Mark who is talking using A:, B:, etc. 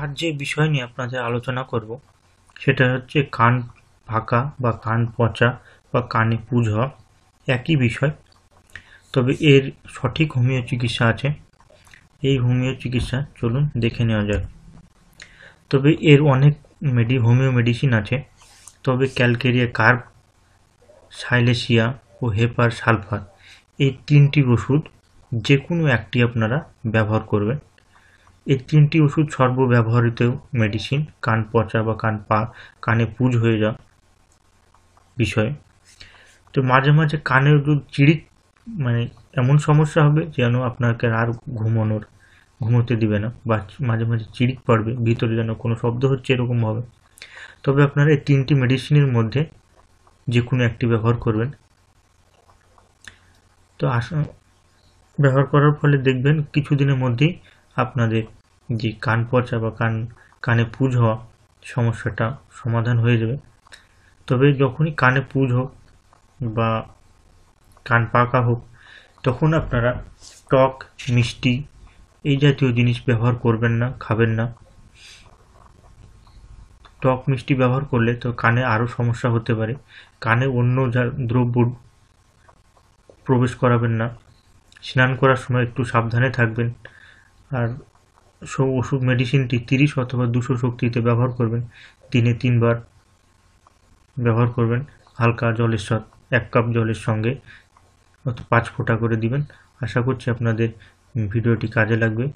A: আর যে বিষয় নিয়ে আপনাদের আলোচনা করব সেটা হচ্ছে কান ফাঁকা বা কান পচা বা কানে পুজ হওয়া একই বিষয় তবে এর সঠিক হোমিও চিকিৎসা আছে এই হোমিও চিকিৎসা চলুন দেখে নেওয়া যাক তবে এর অনেক মেডি হোমিও মেডিসিন আছে তবে ক্যালকেরিয়া কার্ব সাইলেসিয়া ও হেপার সালফার এই তিনটি ওষুধ যে কোনো একটি আপনারা ব্যবহার করবেন এই তিনটি ওষুধ সর্বব্যবহৃত মেডিসিন কান পচা বা কান পা কানে পুজ হয়ে যাওয়া বিষয়ে তো মাঝে মাঝে কানের চিড়িক মানে এমন সমস্যা হবে যেন আপনাকে আর ঘুমানোর ঘুমোতে দিবে না বা মাঝে মাঝে চিড়িক পড়বে ভিতরে যেন কোনো শব্দ হচ্ছে এরকম হবে তবে আপনারা এই তিনটি মেডিসিনের মধ্যে যে কোনো একটি ব্যবহার করবেন তো আসা ব্যবহার করার ফলে দেখবেন কিছুদিনের মধ্যেই আপনাদের যে কান পচা বা কান কানে পুজ হওয়া সমস্যাটা সমাধান হয়ে যাবে তবে যখনই কানে পুজ হোক বা কান পাকা হোক তখন আপনারা টক মিষ্টি এই জাতীয় জিনিস ব্যবহার করবেন না খাবেন না টক মিষ্টি ব্যবহার করলে তো কানে আরও সমস্যা হতে পারে কানে অন্য যা দ্রব্য প্রবেশ করাবেন না স্নান করার সময় একটু সাবধানে থাকবেন আর সব ওষুধ মেডিসিনটি তিরিশ অথবা দুশো শক্তিতে ব্যবহার করবেন দিনে তিনবার ব্যবহার করবেন হালকা জলের সাথে এক কাপ জলের সঙ্গে পাঁচ ফোঁটা করে দিবেন আশা করছি আপনাদের ভিডিওটি কাজে লাগবে